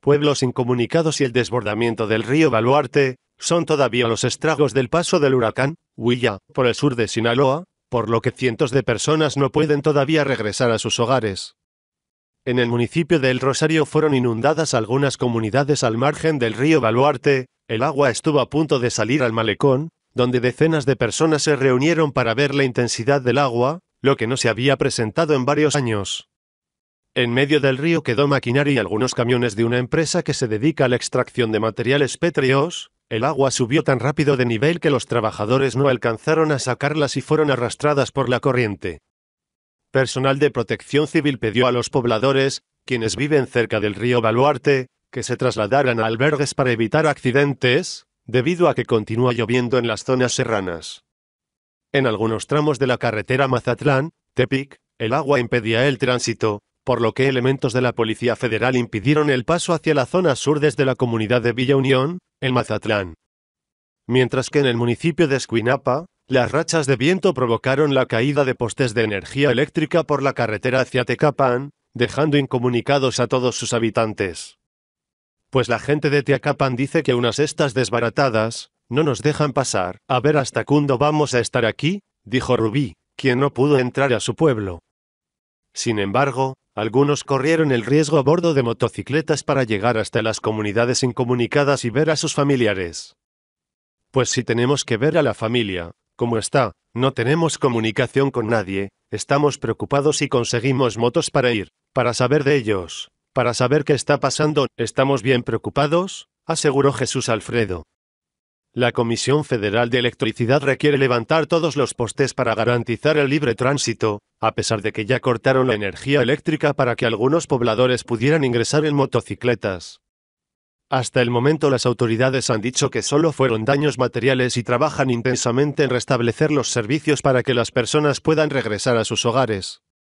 pueblos incomunicados y el desbordamiento del río Baluarte, son todavía los estragos del paso del huracán, Huilla, por el sur de Sinaloa, por lo que cientos de personas no pueden todavía regresar a sus hogares. En el municipio de El Rosario fueron inundadas algunas comunidades al margen del río Baluarte, el agua estuvo a punto de salir al malecón, donde decenas de personas se reunieron para ver la intensidad del agua, lo que no se había presentado en varios años. En medio del río quedó maquinaria y algunos camiones de una empresa que se dedica a la extracción de materiales pétreos. El agua subió tan rápido de nivel que los trabajadores no alcanzaron a sacarlas y fueron arrastradas por la corriente. Personal de protección civil pidió a los pobladores, quienes viven cerca del río Baluarte, que se trasladaran a albergues para evitar accidentes, debido a que continúa lloviendo en las zonas serranas. En algunos tramos de la carretera Mazatlán, Tepic, el agua impedía el tránsito, por lo que elementos de la Policía Federal impidieron el paso hacia la zona sur desde la comunidad de Villa Unión, en Mazatlán. Mientras que en el municipio de Escuinapa, las rachas de viento provocaron la caída de postes de energía eléctrica por la carretera hacia Tecapán, dejando incomunicados a todos sus habitantes. Pues la gente de Tecapán dice que unas estas desbaratadas, no nos dejan pasar. A ver hasta cuándo vamos a estar aquí, dijo Rubí, quien no pudo entrar a su pueblo. Sin embargo, algunos corrieron el riesgo a bordo de motocicletas para llegar hasta las comunidades incomunicadas y ver a sus familiares. Pues si tenemos que ver a la familia, como está, no tenemos comunicación con nadie, estamos preocupados y conseguimos motos para ir, para saber de ellos, para saber qué está pasando, estamos bien preocupados, aseguró Jesús Alfredo, la Comisión Federal de Electricidad requiere levantar todos los postes para garantizar el libre tránsito, a pesar de que ya cortaron la energía eléctrica para que algunos pobladores pudieran ingresar en motocicletas. Hasta el momento las autoridades han dicho que solo fueron daños materiales y trabajan intensamente en restablecer los servicios para que las personas puedan regresar a sus hogares.